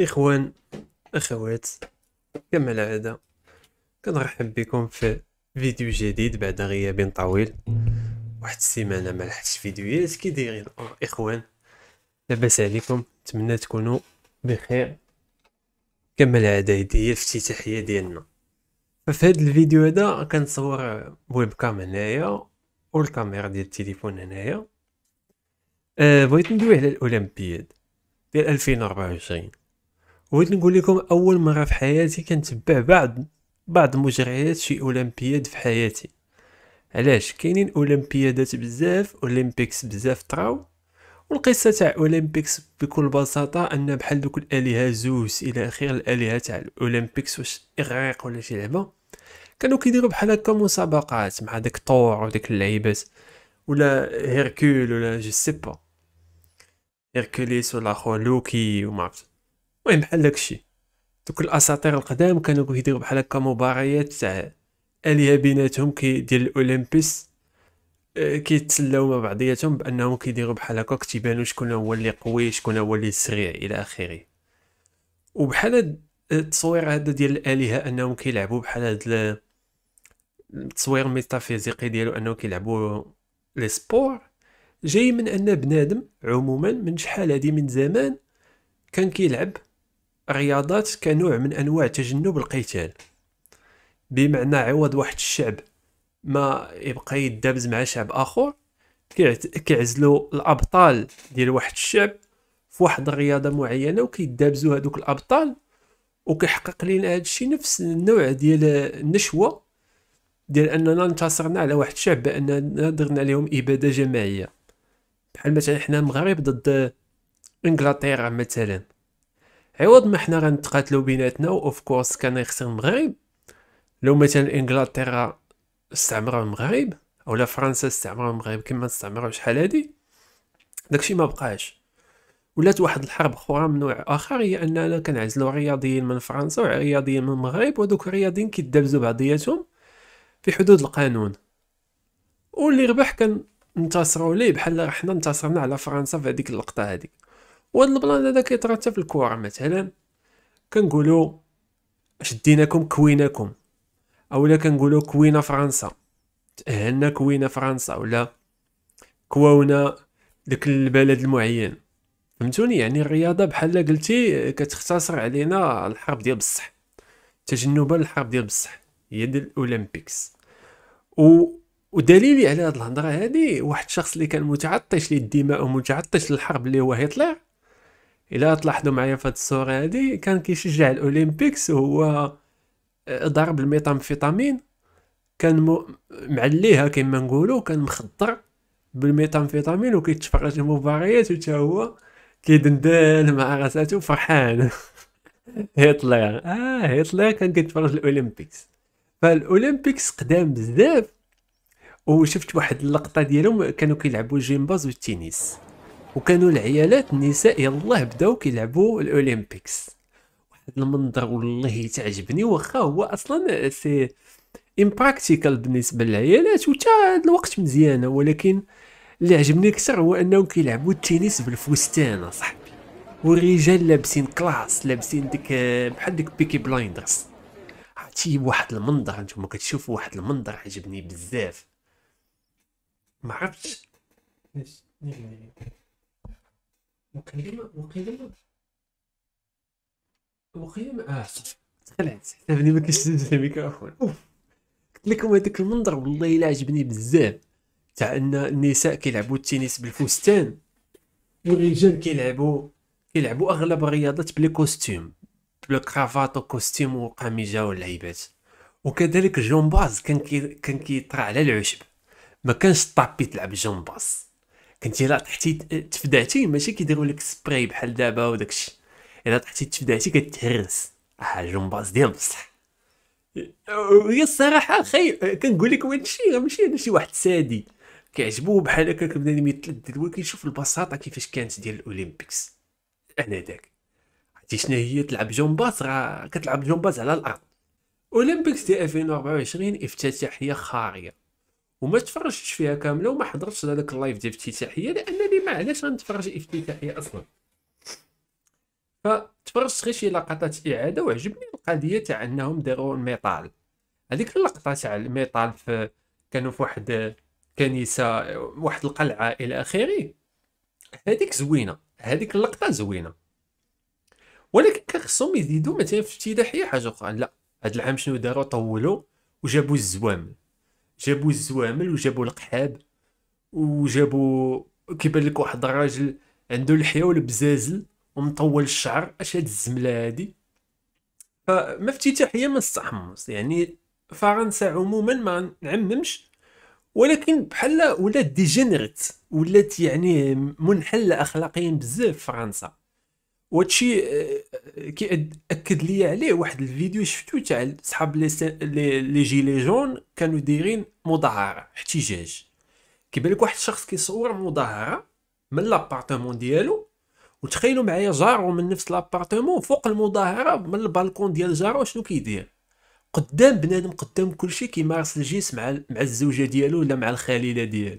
اخوان اخوات كما العاده كنرحب بكم في فيديو جديد بعد غياب طويل واحد السيمانه ما لحقتش فيديوهات كي دايرين آه، اخوان لاباس عليكم نتمنى تكونوا بخير كما العاده هذه هي الافتتاحيه ديالنا ففي هذا الفيديو هذا كنصور ويب كام هنايا والكاميرا ديال التليفون هنايا أه بغيت ندوي على الاولمبياد ديال 2024 بغيت نقول لكم اول مره في حياتي كنتبع بعض بعض مجريات شي اولمبياد في حياتي علاش كاينين اولمبيادات بزاف اولمبيكس بزاف طراو والقصه تاع اولمبيكس بكل بساطه ان بحال دوك الالهه زوس الى اخر الالهه تاع الاولمبيكس واش اغريق ولا شي لعبه كانوا كيديروا بحال هكا مسابقات مع داك طور وداك اللعيبات ولا هيركول ولا جو سيبا هيركوليس ولا خو لوكي وما عرفتش المهم بحال داكشي دوك الاساطير القدام كانوا كيديروا بحال هكا مباريات تاع اليه بيناتهم كي ديال الاولمبيس آه، كيتسلاو مع بعضياتهم بانهم كيديروا بحال هكا كتيبانوا شكون هو اللي قوي شكون هو اللي سريع الى اخره وبحال هاد التصوير هذا ديال الالهه انهم كيلعبوا بحال هاد التصوير الميتافيزيقي ديالو انه كيلعبوا لي سبور جاي من ان بنادم عموما من شحال هادي من زمان كان كيلعب الرياضات كنوع من أنواع تجنب القتال بمعنى عوض واحد الشعب ما يبقى يدابز مع شعب آخر كيعزلوا الأبطال ديال واحد الشعب في واحد الرياضة معينة وكيدابزوا هادوك الأبطال وكيحقق لينا هادشي نفس النوع ديال النشوة ديال أننا انتصرنا على واحد الشعب بأننا درنا لهم إبادة جماعية بحال مثلا حنا المغرب ضد انجلترا مثلا عوض ما حنا غنتقاتلو بيناتنا اوف كورس كان يخسر المغرب لو مثلا انجلترا استعمروا المغرب اولا فرنسا استعمروا المغرب كما استعمروا شحال هادي داكشي ما بقاش ولات واحد الحرب اخرى من نوع اخر هي اننا كنعزلوا رياضيين من فرنسا ورياضيين من المغرب ودوك الرياضيين كيدابزوا بعضياتهم في حدود القانون واللي ربح كان ليه بحال حنا انتصرنا على فرنسا في هذيك اللقطه هذيك وهاد البلان هذا كيطرا حتى في الكره مثلا كنقولوا شديناكم كويناكم اولا كنقولوا كوينا فرنسا تاهلنا كوينا فرنسا ولا كواونا داك البلد المعين فهمتوني يعني الرياضه بحال قلتي كتختصر علينا الحرب ديال بصح تجنبا للحرب ديال بصح هي ديال الاولمبيكس و ودليلي على هاد الهضره هادي واحد الشخص اللي كان متعطش للدماء ومتعطش للحرب اللي هو هتلر الا تلاحظوا معايا في هاد الصوره هادي كان كيشجع الاولمبيكس وهو آه، ضرب الميتامفيتامين كان م... معليها كما نقولوا كان مخضر بالميتامفيتامين وكيتفرج المباريات وتا هو كيدندن مع راساتو فرحان هتلر اه هتلر كان كيتفرج الاولمبيكس فالاولمبيكس قدام بزاف وشفت واحد اللقطه ديالهم كانوا كيلعبوا جيمباز والتنس وكانوا العيالات النساء يلاه بداو كيلعبوا الاولمبيكس واحد المنظر والله تعجبني واخا هو اصلا سي امبراكتيكال بالنسبه للعيالات وتا هاد الوقت مزيانه ولكن اللي عجبني اكثر هو انهم كيلعبوا التنس بالفستان صاحبي والرجال لابسين كلاس لابسين ديك بحال ديك بيكي بلايندرز عرفتي واحد المنظر نتوما كتشوفوا واحد المنظر عجبني بزاف ما عرفتش وكلمة وكلمة وكلمة اه صافي تخلعت عجبني ما كنتش الميكروفون قلت لكم هذاك المنظر والله الا عجبني بزاف تاع ان النساء كيلعبوا التنس بالفستان والرجال كيلعبوا كيلعبوا اغلب الرياضات بلي كوستيم بلو كرافات وكوستيم وقميجه واللعيبات وكذلك جون باز كان كي كان كيطرى على العشب ما كانش طابي تلعب جون باز كنتي الا طحتي تفدعتي ماشي كيديروا لك سبراي بحال دابا وداكشي الا طحتي تفدعتي كتهرس اه جومباز ديال بصح هي الصراحه خي كنقول لك هذا الشيء ماشي انا شي واحد سادي كيعجبو بحال هكا بنادم ميتلذذ هو كيشوف البساطه كيفاش كانت ديال الاولمبيكس انا داك عرفتي شنو هي تلعب جومباز راه كتلعب جومباز على الارض اولمبيكس ديال 2024 افتتاحيه خاريه وما تفرجتش فيها كامله وما حضرتش هذاك اللايف ديال افتتاحيه لانني ما علاش غنتفرج افتتاحيه اصلا فتفرجت غير شي لقطات اعاده وعجبني القضيه تاع انهم داروا الميطال هذيك اللقطه تاع الميطال في كانوا في واحد كنيسه واحد القلعه الى اخره هذيك زوينه هذيك اللقطه زوينه ولكن كان خصهم يزيدوا مثلا في افتتاحيه حاجه اخرى لا هاد العام شنو داروا طولوا وجابوا الزوام جابوا الزوامل وجابوا القحاب وجابوا كيبان لك واحد الراجل عنده الحياه والبزازل ومطول الشعر اش هاد الزمله هادي فما افتتاحيه ما استحمص يعني فرنسا عموما ما نعممش ولكن بحال ولات ديجنريت ولات يعني منحله اخلاقيا بزاف فرنسا وهادشي آه، آه، كيأكد ليا عليه واحد الفيديو شفتو تاع صحاب لي لي جيلي جون كانوا دايرين مظاهره احتجاج كيبان لك واحد الشخص كيصور مظاهره من لابارتمون ديالو وتخيلوا معايا جارو من نفس لابارتمون فوق المظاهره من البالكون ديال جارو شنو كيدير قدام بنادم قدام كلشي كيمارس الجنس مع مع الزوجه ديالو ولا مع الخليله ديالو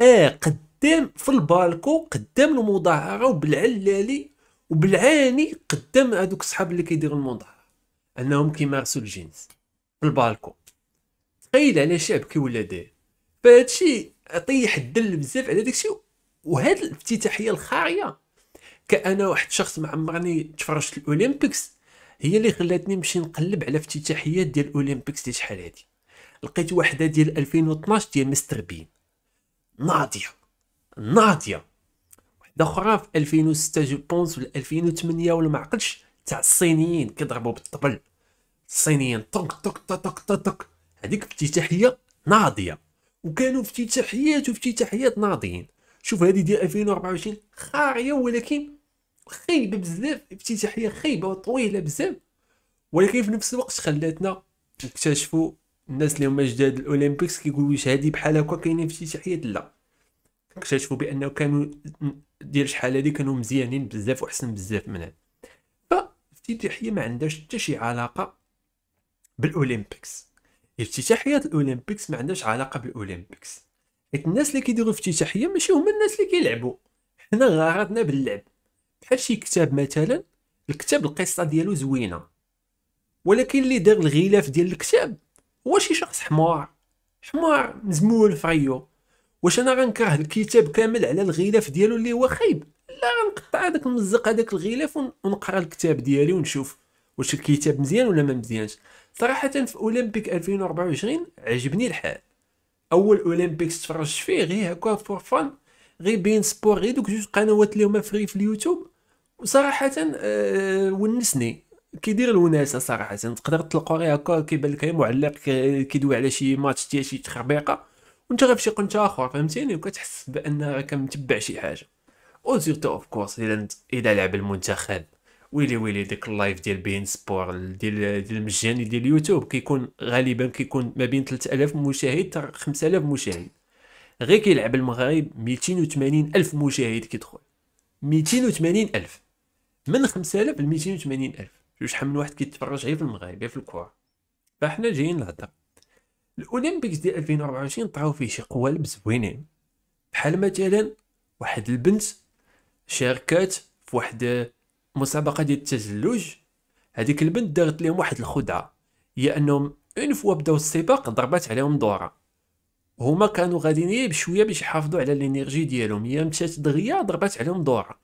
اه قدام في البالكو قدام المظاهره وبالعلالي وبالعاني قدام هذوك الصحاب اللي كيديروا المنظر انهم كيمارسوا الجنس في البالكون تخيل على شعب كيولا داير فهادشي الشيء طيح الدل بزاف على داك الشيء وهاد الافتتاحيه الخاريه كأنا واحد شخص ما عمرني تفرجت الاولمبيكس هي اللي خلاتني نمشي نقلب على افتتاحيات ديال الاولمبيكس ديال شحال هادي لقيت واحده ديال 2012 ديال مستر بين ناضيه ناضيه الاخرى في 2006 جو بونس ولا 2008 ولا ما عقلتش تاع الصينيين كيضربوا بالطبل الصينيين طق طق طق طق هذيك افتتاحيه ناضيه وكانوا افتتاحيات وافتتاحيات ناضيين شوف هذه ديال 2024 خاريه ولكن خايبه بزاف افتتاحيه خايبه وطويله بزاف ولكن في نفس الوقت خلاتنا نكتشفوا الناس اللي هما جداد الاولمبيكس كيقولوا واش هذه بحال هكا كاينه افتتاحيات لا اكتشفوا بانه كانوا ديال شحال هادي كانوا مزيانين بزاف وحسن بزاف من هاد فافتتاحيه ما عندهاش حتى شي علاقه بالاولمبيكس افتتاحيه الاولمبيكس ما عندهاش علاقه بالاولمبيكس حيت الناس اللي كيديروا افتتاحيه ماشي هما الناس اللي كيلعبوا حنا غرضنا باللعب بحال شي كتاب مثلا الكتاب القصه ديالو زوينه ولكن اللي دار الغلاف ديال الكتاب هو شي شخص حمار حمار مزمول فريو واش انا غنكره الكتاب كامل على الغلاف ديالو اللي هو خايب لا غنقطع هذاك المزق هذاك الغلاف ونقرا الكتاب ديالي ونشوف واش الكتاب مزيان ولا ما مزيانش صراحه في اولمبيك 2024 عجبني الحال اول اولمبيك تفرجت فيه غير هكا فور فان غير بين سبور غير دوك جوج قنوات اللي هما فري في اليوتيوب وصراحه أه ونسني كيدير الوناسه صراحه تقدر تلقى غير هكا كيبان لك معلق كيدوي على شي ماتش ديال شي تخربيقه وانت غير فشي قنت اخر فهمتيني وكتحس بان راك متبع شي حاجه او وزيرتو اوف كورس الى الى لعب المنتخب ويلي ويلي ديك اللايف ديال بين سبور ديال ديال المجاني ديال اليوتيوب كيكون غالبا كيكون ما بين 3000 مشاهد حتى 5000 مشاهد غير كيلعب المغرب 280 الف مشاهد كيدخل 280 الف من 5000 ل 280 الف شحال من واحد كيتفرج غير في المغرب غير في الكره فاحنا جايين نهضر الاولمبيكس ديال 2024 طراو فيه شي قوالب زوينين بحال مثلا واحد البنت شاركات في واحد مسابقه ديال التزلج هذيك البنت دارت لهم واحد الخدعه هي انهم اون فوا بداو السباق ضربات عليهم دوره هما كانوا غاديين بشويه باش يحافظوا على الانرجي ديالهم هي مشات دغيا ضربات عليهم دوره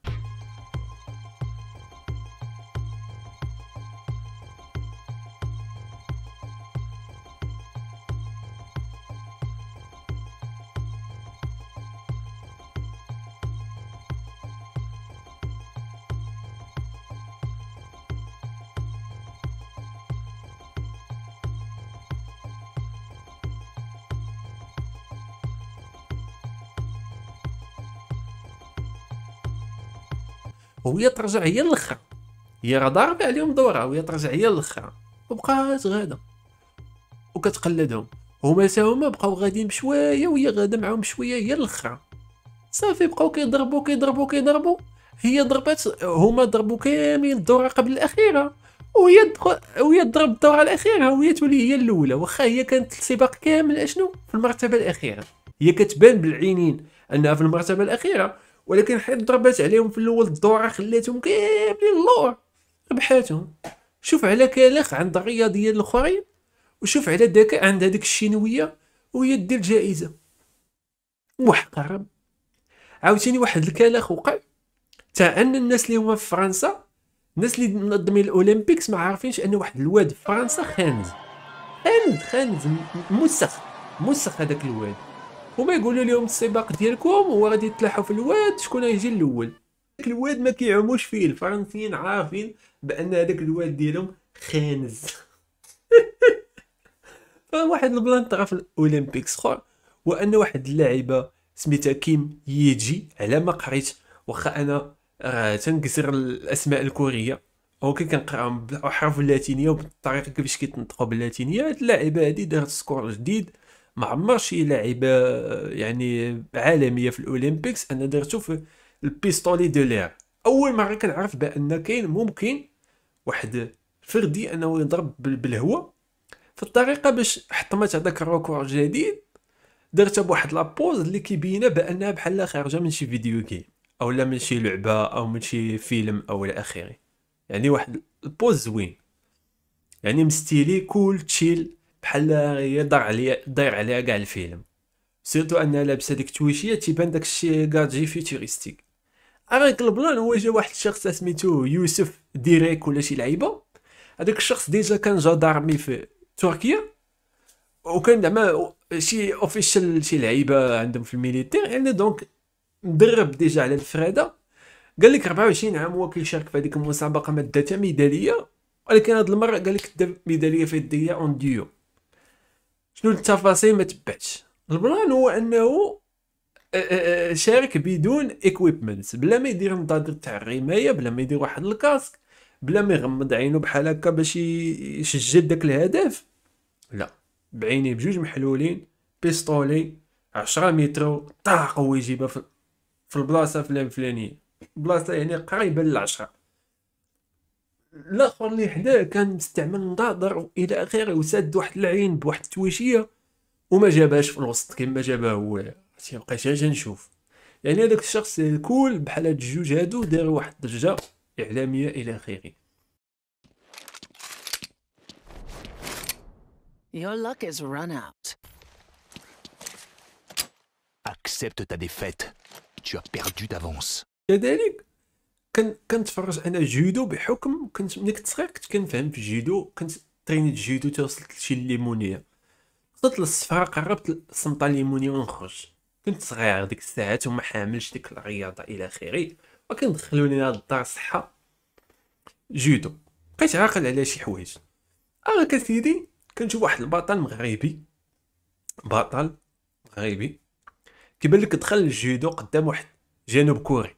وهي ترجع هي الاخرى هي راه ضاربه عليهم دورها وهي ترجع هي الاخرى وبقات غاده وكتقلدهم هما هما بقاو غاديين بشويه وهي غاده معاهم شويه هي الاخرى صافي بقاو كيضربوا كيضربوا كيضربوا هي ضربات هما ضربوا كاملين الدوره قبل الاخيره وهي دق... وهي ضرب الدوره الاخيره وهي تولي هي الاولى واخا هي كانت السباق كامل اشنو في المرتبه الاخيره هي كتبان بالعينين انها في المرتبه الاخيره ولكن حيت ضربات عليهم في الاول الدوره خلاتهم كاملين اللور ربحاتهم شوف على كلاخ عند الرياضيين الاخرين وشوف على ذكاء عند هذيك الشينويه وهي دير جائزه وحق الرب عاوتاني واحد الكلاخ وقع تاع ان الناس اللي هما في فرنسا الناس اللي منظمين الاولمبيكس ما عارفينش ان واحد الواد في فرنسا خانز خانز خانز موسخ موسخ هذاك الواد هما يقولوا لهم السباق ديالكم هو غادي يتلاحوا في الواد شكون غيجي الاول داك الواد ما كيعوموش فيه الفرنسيين عارفين بان هذاك الواد ديالهم خانز فواحد البلان طرا في الاولمبيكس هو وان واحد اللاعبه سميتها كيم ييجي على ما قريت واخا انا راه تنكسر الاسماء الكوريه اوكي كنقراهم بالحرف اللاتينيه وبالطريقه كيفاش كيتنطقوا باللاتينيه هاد اللاعبه هادي دارت سكور جديد ما عمر شي لاعب آه، يعني عالميه في الاولمبيكس انا درتو في البيستولي دو لير اول مره كنعرف بان كاين ممكن واحد فردي انه يضرب بالهواء في الطريقه باش حطمت هذاك الروكور جديد درتها بواحد لابوز اللي كيبين بانها بحال خارجه من شي فيديو جيم او لا من شي لعبه او من شي فيلم او الى اخره يعني واحد البوز زوين يعني مستيلي كول تشيل بحال هي دار عليا داير عليها كاع الفيلم سيرتو انها لابسه ديك التويشيه تيبان داكشي كاع فيتوريستيك فيوتوريستيك راك البلان هو جا واحد الشخص سميتو يوسف ديريك ولا شي لعيبه هذاك الشخص ديجا كان جدارمي في تركيا وكان زعما شي اوفيشال شي لعيبه عندهم في الميليتير يعني دونك مدرب ديجا على الفرادة قال لك 24 عام هو كيشارك في هذيك المسابقه ما دا ميداليه ولكن هاد المره قال لك دا ميداليه في يديا اون ديو شنو التفاصيل ما تبعتش البلان هو انه آه، آه، آه، شارك بدون اكويبمنت بلا ما يدير مضاد تاع الرمايه بلا ما يدير واحد الكاسك بلا ما يغمض عينو بحال هكا باش يسجل داك الهدف لا بعيني بجوج محلولين بيستولي 10 متر طاق ويجيبها في البلاصه فلان فلانيه بلاصه يعني قريبه للعشرة الاخر اللي حداه كان مستعمل نظاظر الى اخره وسد واحد العين بواحد التويشيه وما جاباش في الوسط كما جابها هو عرفتي مبقيتش انا نشوف يعني هذاك الشخص الكول بحال هاد الجوج هادو داروا واحد الضجه اعلاميه الى اخره Your luck is run out. Accepte ta défaite. Tu as perdu d'avance. كذلك كان كنتفرج انا جودو بحكم كنت ملي كنت صغير كنت كنفهم في جودو كنت تريني جودو حتى وصلت لشي ليمونيه وصلت للصفرا قربت السمطه ليمونيه ونخرج كنت صغير ديك الساعات وما حاملش ديك الرياضه الى اخره وكندخلوني لهاد الدار صحه جودو بقيت عاقل على شي حوايج انا كسيدي كنشوف واحد البطل مغربي بطل مغربي كيبان لك دخل الجودو قدام واحد جنوب كوري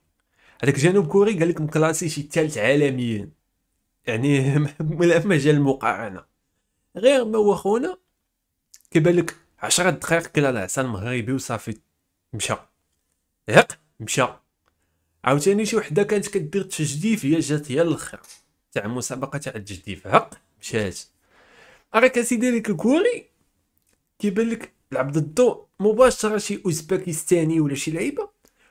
هذاك جنوب كوري قال لك مكلاسي شي ثالث عالميا يعني مجال المقارنه غير ما هو خونا كيبان لك 10 دقائق كلا العسل المغربي وصافي مشى هق مشى عاوتاني شي وحده كانت كدير تجديف هي جات هي الاخر تاع مسابقه تاع التجديف هق مشات راك اسيدي ديك الكوري كيبان لك لعب ضدو مباشره شي اوزباكستاني ولا شي لعيبه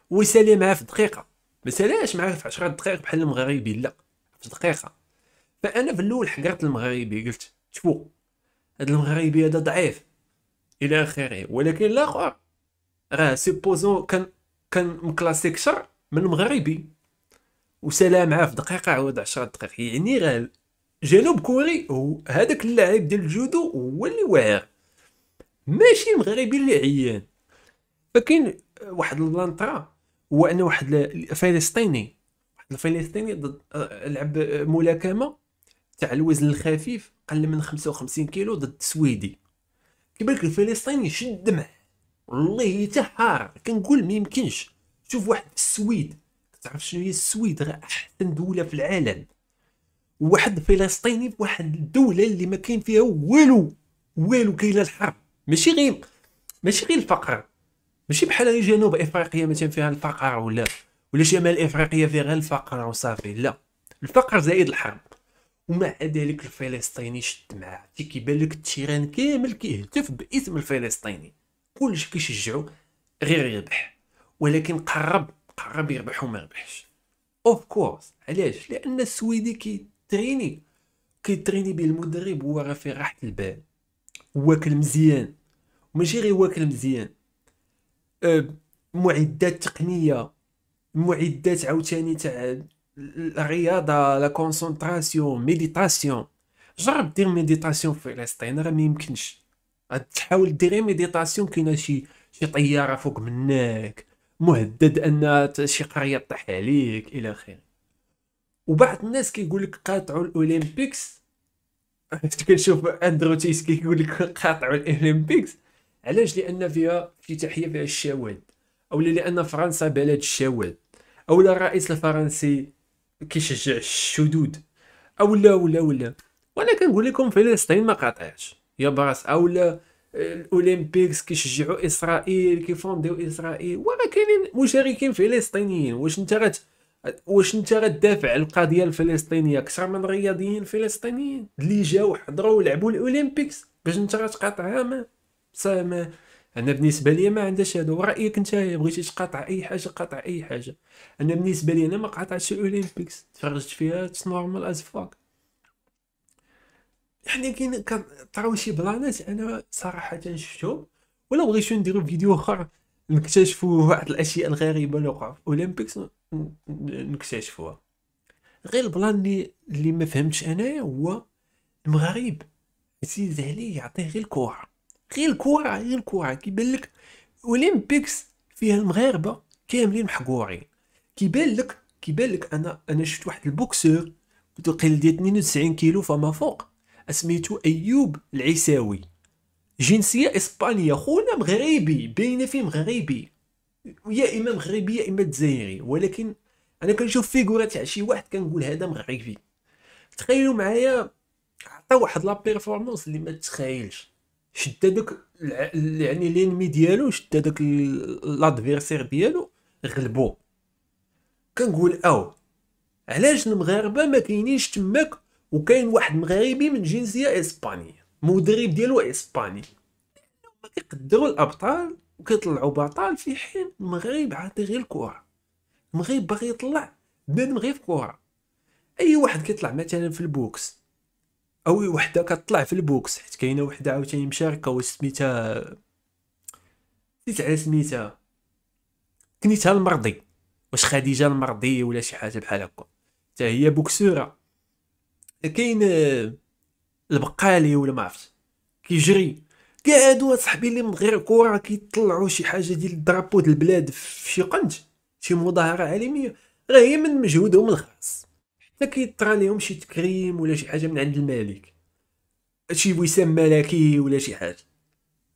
ويسالي معاه في دقيقه ما سالاش معاه في 10 دقائق بحال المغربي لا في دقيقه فانا في الاول حقرت المغربي قلت شوف هذا المغربي هذا ضعيف الى اخره ولكن الاخر راه سيبوزون كان كان مكلاسي كثر من المغربي وسلا معاه في دقيقه عاود 10 دقائق يعني راه جنوب كوري هو هذاك اللاعب ديال الجودو هو اللي واعر ماشي المغربي اللي عيان فكاين واحد البلانطرا هو ان واحد الفلسطيني واحد الفلسطيني ضد آه، لعب آه، ملاكمه تاع الوزن الخفيف قل من 55 كيلو ضد سويدي كيبان الفلسطيني شد دمع والله يتحار كنقول ما يمكنش شوف واحد السويد تعرف شنو هي السويد راه احسن دوله في العالم واحد فلسطيني في واحد الدوله اللي ما كاين فيها والو والو كاين الحرب ماشي غير ماشي غير الفقر ماشي بحال هي جنوب افريقيا مثلا فيها الفقر ولا ولا شمال افريقيا فيها غير الفقر وصافي لا الفقر زائد الحرب ومع ذلك الفلسطيني شد معاه كيبان لك التيران كامل كيهتف باسم الفلسطيني كلشي كيشجعو غير يربح ولكن قرب قرب يربح وما ربحش اوف كورس علاش لان السويدي كيتريني كيتريني به المدرب هو راه في راحه البال واكل مزيان ماشي غير واكل مزيان أه، معدات تقنيه معدات عاوتاني تاع الرياضه لا كونسونطراسيون ميديتاسيون جرب دير ميديتاسيون في فلسطين راه ما يمكنش تحاول دير ميديتاسيون كاينه شي شي طياره فوق منك مهدد ان شي قريه طيح عليك الى اخره وبعض الناس كيقول لك قاطعوا الاولمبيكس كنشوف اندرو تيس كيقول لك قاطعوا الاولمبيكس علاش لان فيها افتتاحيه فيها الشواذ او لان فرنسا بلد الشواذ او الرئيس الفرنسي كيشجع الشدود او لا ولا ولا وانا كنقول لكم فلسطين ما قاطعش يا براس او لا الاولمبيكس كيشجعوا اسرائيل كيفونديو اسرائيل وما كاينين مشاركين فلسطينيين واش انت غت واش انت غتدافع على القضيه الفلسطينيه اكثر من رياضيين فلسطينيين اللي جاو حضروا ولعبوا الاولمبيكس باش انت غتقاطعها ما ما انا بالنسبه لي ما عندهاش هادو رايك انت بغيتي تقاطع اي حاجه قاطع اي حاجه انا بالنسبه لي انا ما قاطعتش الاولمبيكس تفرجت فيها نورمال از فاك يعني كاين طراو شي بلانات انا صراحه شفتهم ولا بغيتو نديرو فيديو اخر نكتشفوا واحد الاشياء الغريبه اللي وقعوا في اولمبيكس نكتشفوها غير البلان اللي اللي ما فهمتش انايا هو المغرب عزيز عليه يعطيه غير الكره غير الكره غير الكره كيبان لك اولمبيكس فيها المغاربه كاملين محقورين كيبان لك كيبان لك انا انا شفت واحد البوكسور تقل ديال 92 كيلو فما فوق اسميتو ايوب العيساوي جنسيه اسبانيه خونا مغربي باينه فيه مغربي يا اما مغربي يا اما جزائري ولكن انا كنشوف فيغورا تاع شي واحد كنقول هذا مغربي تخيلوا معايا عطى واحد لا بيرفورمانس اللي ما تخيلش شد داك يعني لينمي ديالو شد داك لادفيرسير ديالو غلبو كنقول او علاش المغاربه ما كاينينش تماك وكاين واحد مغربي من جنسيه اسبانيه مدرب ديالو اسباني ما كيقدروا الابطال وكيطلعوا بطال في حين المغرب عاطي غير الكره المغرب باغي يطلع بنادم غير في كره اي واحد كيطلع مثلا في البوكس او وحده كطلع في البوكس حيت كاينه وحده عاوتاني مشاركه واش سميتها نسيت على سميتها كنيتها المرضي واش خديجه المرضي ولا شي حاجه بحال هكا حتى هي بوكسوره كاين آه، البقالي ولا ما عرفتش كيجري كاع هادو صاحبي اللي من غير كره كيطلعوا شي حاجه ديال الدرابو ديال البلاد في شي قنت شي مظاهره عالميه راه هي من مجهودهم الخاص حتى كيطرى لهم شي تكريم ولا شي حاجه من عند الملك شي وسام ملكي ولا شي حاجه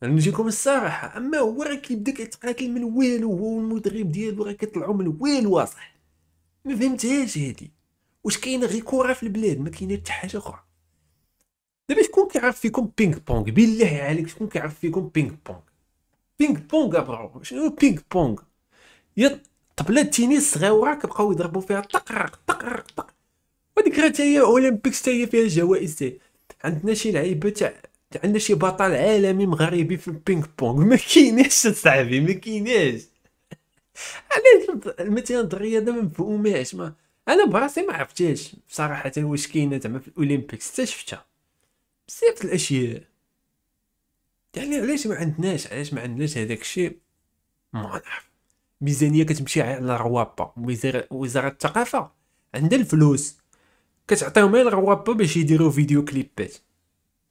يعني نجيكم الصراحه اما هو راه كيبدا كيتقاتل من والو هو والمدرب ديالو راه كيطلعوا من والو اصح ما فهمتهاش هادي واش كاينه غير كره في البلاد ما كاينه حتى حاجه اخرى دابا شكون كيعرف فيكم بينغ بونغ بالله عليك شكون كيعرف فيكم بينغ بونغ بينغ بونغ ابرو شنو بينغ بونغ يا طبلات تينيس صغيره كيبقاو يضربوا فيها طقرق طقرق طقرق وديك غير تاهي اولمبيكس تاهي فيها جوائز تاهي عندنا شي لعيبه تاع عندنا شي بطل عالمي مغربي في البينغ بونغ ما كايناش صاحبي ما كايناش علاش مثلا الرياضه ما مفهوماش ما انا براسي ما عرفتهاش صراحه واش كاينه زعما في الاولمبيكس حتى شفتها بزاف الاشياء يعني علاش ما عندناش علاش ما عندناش هذاك الشيء ما نعرف ميزانيه كتمشي على روابا وزاره الثقافه عندها الفلوس كتعطيهم غير الروابه باش يديروا فيديو كليبات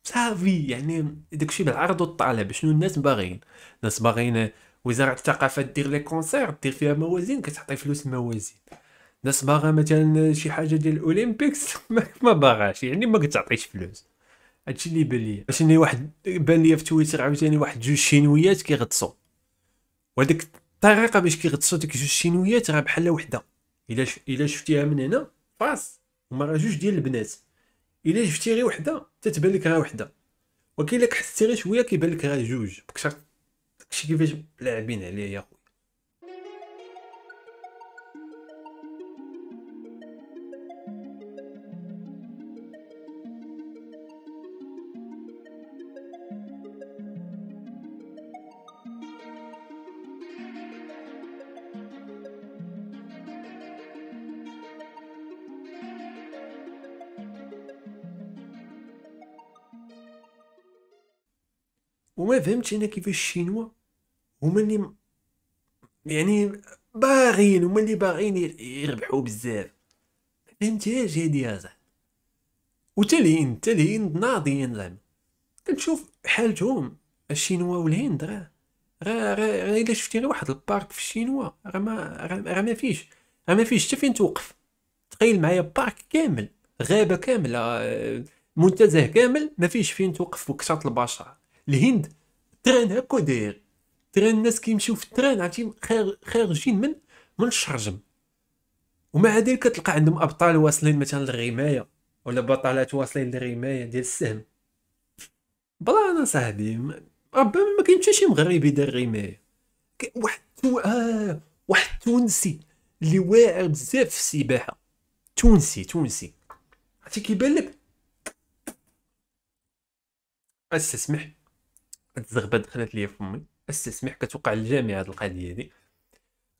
صافي يعني داكشي بالعرض والطلب شنو الناس باغيين الناس باغيين وزاره الثقافه دير لي كونسير دير فيها موازين كتعطي فلوس الموازين الناس باغا مثلا شي حاجه ديال الاولمبيكس ما باغاش يعني ما كتعطيش فلوس هادشي اللي بان ليا باش اني واحد بان ليا في تويتر عاوتاني واحد جوج شينويات كيغطسو وهاديك الطريقه باش كيغطسو ديك جوج شينويات راه بحال وحده الا الا شفتيها من هنا فاس هما جوج ديال البنات الا شفتي غير وحده تتبان لك غير وحده ولكن الا حسيتي غير شويه كيبان لك غير جوج بكثر داكشي كيفاش لاعبين عليا يا خويا وما فهمتش انا كيفاش الشينوا هما اللي يعني باغيين هما اللي باغيين يربحوا بزاف فهمتهاش هادي يا زعما وتا الهند تا الهند ناضيين زعما كنشوف حالتهم الشينوا والهند راه راه راه الا شفتي غير واحد البارك في الشينوا راه ما راه ما فيش راه ما فيش حتى فين توقف تخيل معايا بارك كامل غابه كامله آه، منتزه كامل ما فيش فين توقف وكثرة البشر الهند تران هكا داير تران الناس كيمشيو في التران عرفتي خارجين من من الشرجم ومع ذلك كتلقى عندهم ابطال واصلين مثلا للرمايه ولا بطلات واصلين للرمايه ديال السهم بلا انا صاحبي ربما ما كاينش شي مغربي دار الرمايه واحد تو... آه واحد تونسي اللي واعر بزاف في السباحه تونسي تونسي عرفتي كيبان لك اسمح الزغبه دخلت لي فمي استسمح كتوقع الجامع هاد القضيه هادي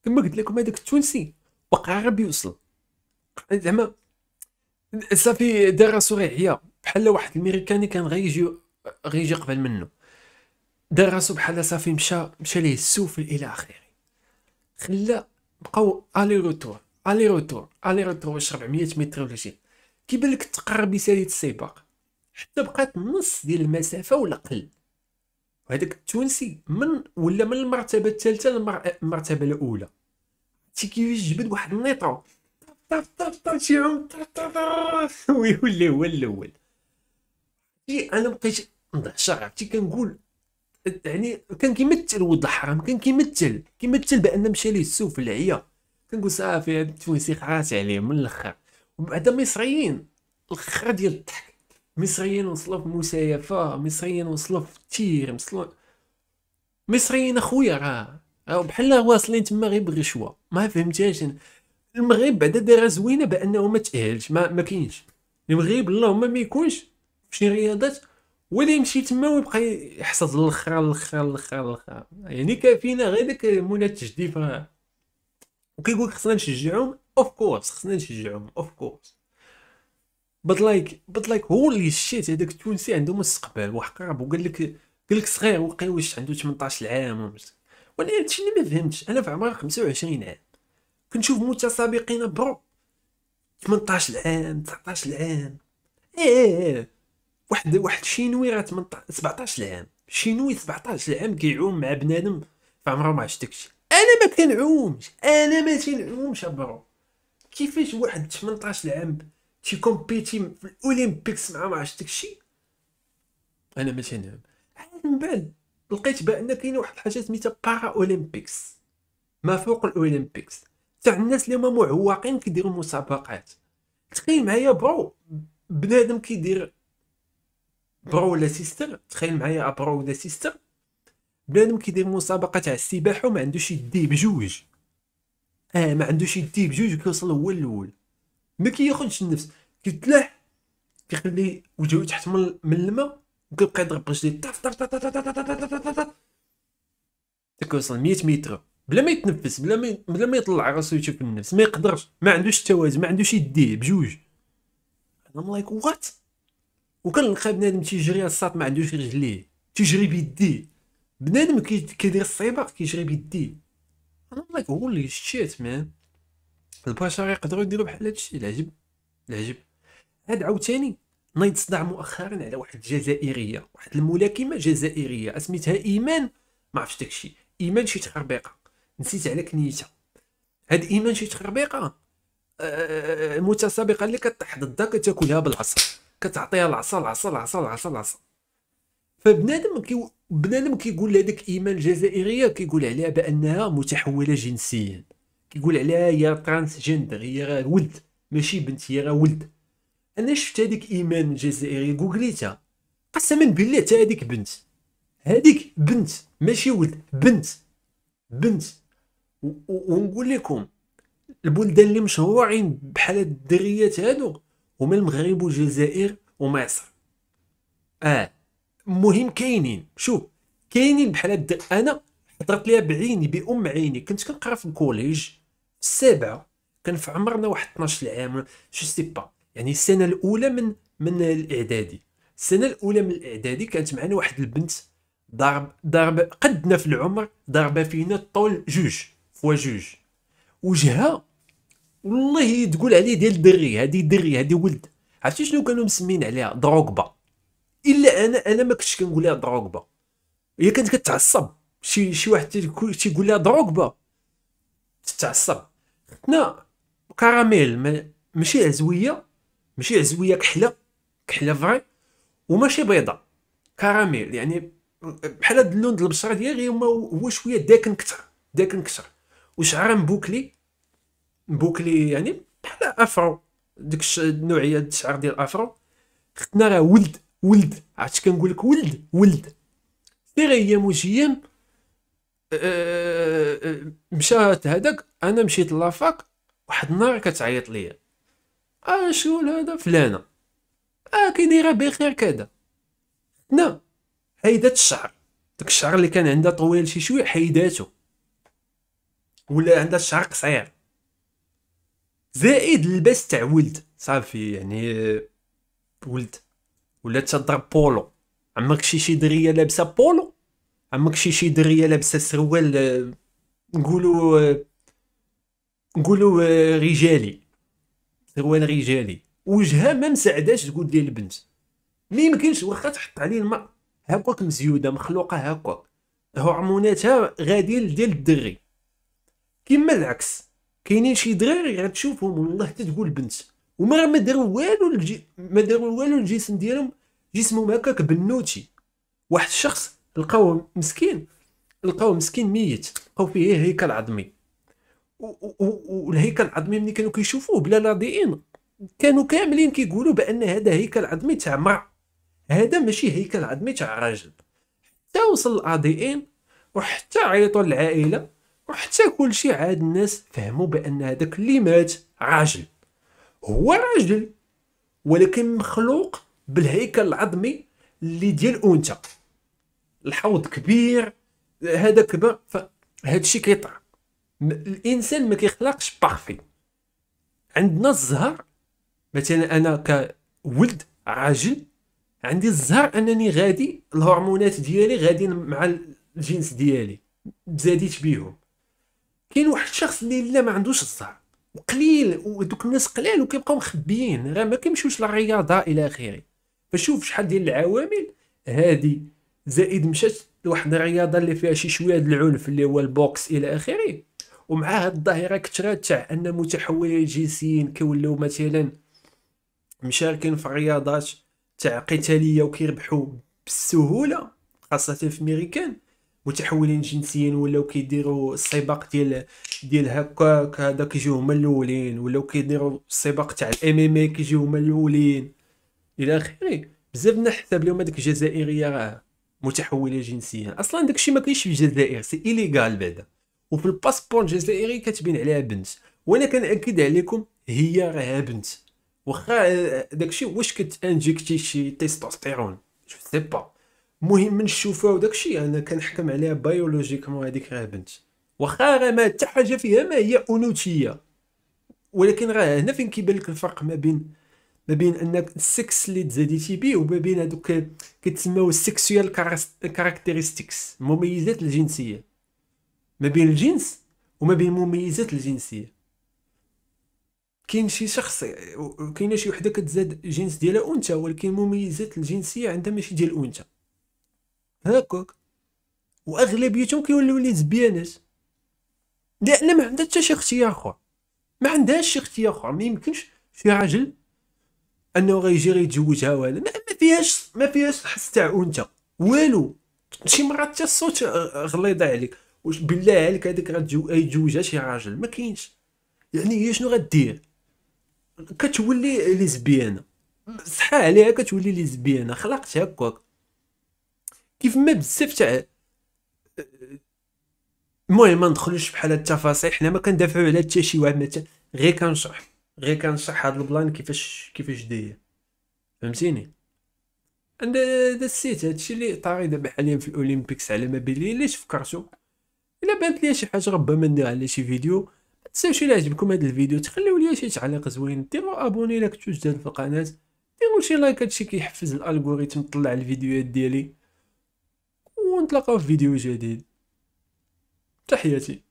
كما قلت لكم هذاك التونسي وقع غير بيوصل زعما صافي دار راسو غيعيا بحال واحد الميريكاني كان غيجي غيجي قبل منه دار راسو بحال صافي مشى مشى ليه السوف الى اخره خلا بقاو الي روتور الي روتور الي روتور واش 400 متر ولا شي كيبان لك تقرب يسالي السباق حتى بقات نص ديال المسافه ولا قل وهذاك التونسي من ولا من المرتبه الثالثه للمرتبه الاولى تي كيفاش جبد واحد النيطه طاف طاف طاف شي عم ويولي هو الاول انا بقيت ندهشر عرفتي كنقول يعني كان كيمثل ولد الحرام كان كيمثل كيمثل بان مشى ليه السوف العيا كنقول صافي هاد التونسي خرات عليه من الاخر وبعدا مصريين الاخر ديال الضحك مصريين وصلوا في مسايفة مصريين وصلوا في التير مصلو... مصريين اخويا راه راه بحال واصلين تما غير بغشوه ما فهمتهاش المغرب بعدا دايره زوينه بانه ما تاهلش ما, ما كاينش المغرب اللهم ما يكونش في شي رياضات ولا يمشي تما ويبقى يحصد الاخر الاخر الاخر الاخر يعني كافينا غير داك منى التجديف وكيقول خصنا نشجعهم اوف كورس خصنا نشجعهم اوف كورس بط لايك بط لايك هولي شيت هذاك التونسي عنده مستقبل وحق وحقرب وقال لك قال لك صغير وقي واش عنده 18 عام وانا هادشي اللي ما فهمتش انا في عمر 25 عام كنشوف متسابقين برو 18 عام 19 عام ايه واحد واحد شينوي راه 18 17 عام شينوي 17 عام كيعوم مع بنادم في عمره ما عشتكش انا ما كنعومش انا ما تنعومش برو كيفاش واحد 18 عام تيكومبيتي في الاولمبيكس مع ما عرفت داكشي انا ما تنعم عاد من بعد لقيت بان كاينه واحد الحاجه سميتها بارا اولمبيكس ما فوق الاولمبيكس تاع الناس اللي هما معوقين كيديروا مسابقات تخيل معايا برو بنادم كيدير برو ولا سيستر تخيل معايا برو ولا سيستر بنادم كيدير مسابقه تاع السباحه وما عندوش يديه بجوج اه ما عندوش يديه بجوج كيوصل هو الاول ما كياخذش النفس كيتلاح كيخلي وجهه تحت من الماء وكيبقى يضرب برجليه طاف طاف طاف طاف طاف طاف طاف كيوصل 100 متر بلا ما يتنفس بلا ما بلا ما يطلع راسو يشوف النفس ما يقدرش ما عندوش التوازن ما عندوش يديه بجوج انا لايك وات وكنلقى بنادم تيجري الساط ما عندوش رجليه تيجري بيديه بنادم كيدير الصيبه كيجري بيديه انا لايك هو اللي شيت مان البشر يقدروا يديروا بحال هادشي العجب العجب هاد عاوتاني نايض صداع مؤخرا على واحد الجزائريه واحد الملاكمه جزائريه اسميتها ايمان ما عرفتش داكشي ايمان شي تخربيقه نسيت على كنيتها هاد ايمان شي تخربيقه المتسابقه متسابقه اللي كطيح ضدها كتاكلها بالعصا كتعطيها العصا العصا العصا العصا العصا فبنادم كي بنادم كيقول لهذيك ايمان الجزائريه كيقول عليها بانها متحوله جنسيا كيقول عليها هي ترانس جندر هي راه ولد ماشي بنت هي راه ولد انا شفت هذيك ايمان الجزائري جوجليتها قسما بالله حتى هذيك بنت هذيك بنت ماشي ولد بنت بنت ونقول لكم البلدان اللي مشهورين بحال هاد الدريات هادو هما المغرب والجزائر ومصر اه مهم كاينين شوف كاينين بحال هاد انا حضرت ليها بعيني بام عيني كنت كنقرا في الكوليج السابعه كان في عمرنا واحد 12 عام شو سي با يعني السنه الاولى من من الاعدادي السنه الاولى من الاعدادي كانت معنا واحد البنت ضرب ضرب قدنا في العمر ضربه فينا الطول جوج فوا جوج وجهها والله تقول عليه ديال دري هادي دري هادي ولد عرفتي شنو كانوا مسمين عليها دروكبا الا انا انا ما كنتش كنقول لها دروكبا هي كانت كتعصب شي شي واحد تيقول لها دروكبا تتعصب حنا كراميل ماشي عزويه ماشي عزويه كحله كحله فري وماشي بيضه كراميل يعني بحال هاد اللون د البشره ديالي هو شويه داكن كثر داكن كثر وشعرها مبوكلي مبوكلي يعني بحال افرو ديك النوعيه د الشعر ديال افرو ختنا راه ولد ولد عرفت كنقول لك ولد ولد سيري هي موجيان آه،, آه،, أه مشات هذاك انا مشيت لافاك واحد النهار كتعيط ليا اه شغل هذا فلانه اه غير بخير كذا لا حيدات الشعر داك الشعر اللي كان عندها طويل شي شويه حيداتو ولا عندها الشعر قصير زائد اللباس تاع ولد صافي يعني ولد ولا تضرب بولو عمك شي شي دريه لابسه بولو عمك شي شي دريه لابسه سروال آه، نقولوا آه، نقولوا آه، رجالي سروال رجالي وجهها ما مساعداش تقول لي البنت ما يمكنش واخا تحط عليه الماء هكاك مزيوده مخلوقه هكاك هرموناتها غادي ديال الدري كما العكس كاينين شي دراري غتشوفهم والله حتى تقول بنت وما ما داروا والو الجي... ما داروا والو الجسم ديالهم جسمهم هكاك بنوتي واحد الشخص لقاوه مسكين لقاوه مسكين ميت لقاو فيه هيكل عظمي والهيكل العظمي ملي كانوا كيشوفوه بلا لا دي ان كانوا كاملين كيقولوا بان هذا هيكل عظمي تاع مرأة هذا ماشي هيكل عظمي تاع راجل حتى وصل الا ان وحتى عيطوا للعائله وحتى كلشي عاد الناس فهموا بان هذاك اللي مات راجل هو راجل ولكن مخلوق بالهيكل العظمي اللي ديال انثى الحوض كبير هذا كبر الشيء كيطرح الانسان ما كيخلقش بارفي عندنا الزهر مثلا انا كولد عاجل عندي الزهر انني غادي الهرمونات ديالي غادي مع الجنس ديالي تزاديت بيهم كاين واحد الشخص اللي لا ما عندوش الزهر وقليل ودوك الناس قلال وكيبقاو مخبيين راه ما كيمشيوش للرياضه الى اخره فشوف شحال ديال العوامل هادي زائد مشات لواحد الرياضه اللي فيها شي شويه د العنف اللي هو البوكس الى اخره ومع هاد الظاهره كثرات تاع ان متحولين الجنسيين كيولوا مثلا مشاركين في رياضات تاع قتاليه وكيربحوا بسهوله خاصه في ميريكان متحولين جنسيا ولاو كيديروا السباق ديال ديال هكاك هذا كيجيو هما الاولين ولاو كيديروا السباق تاع الام ام اي كيجيو هما الاولين الى اخره بزاف الناس حساب لهم هذيك الجزائريه راه متحوله جنسيا اصلا داكشي ما كاينش في الجزائر سي ايليغال بعدا وفي الباسبور الجزائري كتبين عليها بنت وانا كنأكد عليكم هي راها بنت واخا آه، داكشي واش كتانجيكتي شي تيستوستيرون جو سي با المهم من الشوفه وداكشي انا كنحكم عليها بيولوجيكمون هذيك راه بنت واخا راه ما حتى حاجه فيها ما هي انوثيه ولكن راه هنا فين كيبان لك الفرق ما بين ما بين انك السكس اللي تزاديتي به وما بين هذوك كتسماو السكسيوال كاركتيرستيكس المميزات الجنسيه ما بين الجنس وما بين المميزات الجنسيه كاين شي شخص كاينه شي وحده كتزاد الجنس ديالها انثى ولكن المميزات الجنسيه عندها ماشي ديال انثى هكاك واغلبيتهم كيوليو لي زبيانات لان ما عندها حتى شي اختيار اخر ما عندهاش شي اختيار اخر ما يمكنش شي راجل انه غيجي غيتزوجها ولا ما, فيهاش ما فيهاش الحس تاع انثى والو شي مرات حتى الصوت غليظ عليك واش بالله عليك هذيك غتجو جوجه شي راجل ما كاينش يعني هي شنو غدير كتولي ليزبيانه صحا عليها كتولي ليزبيانه خلقت هكاك كيف ما بزاف تاع المهم ما ندخلوش بحال التفاصيل حنا ما كندافعو على حتى شي واحد مثلا غير كنشرح غير كنشرح هاد البلان كيفاش كيفاش داير فهمتيني عند هذا السيت هادشي اللي طاري دابا حاليا في الاولمبيكس على ما بين ليش فكرتو الا بانت ليا شي حاجه ربما ندير على شي فيديو ما تنساوش الى عجبكم هذا الفيديو تخليو ليا شي تعليق زوين ديروا ابوني الا كنتو جداد في القناه ديروا شي لايك هادشي كيحفز الالغوريثم طلع الفيديوهات ديالي ونتلاقاو في فيديو جديد تحياتي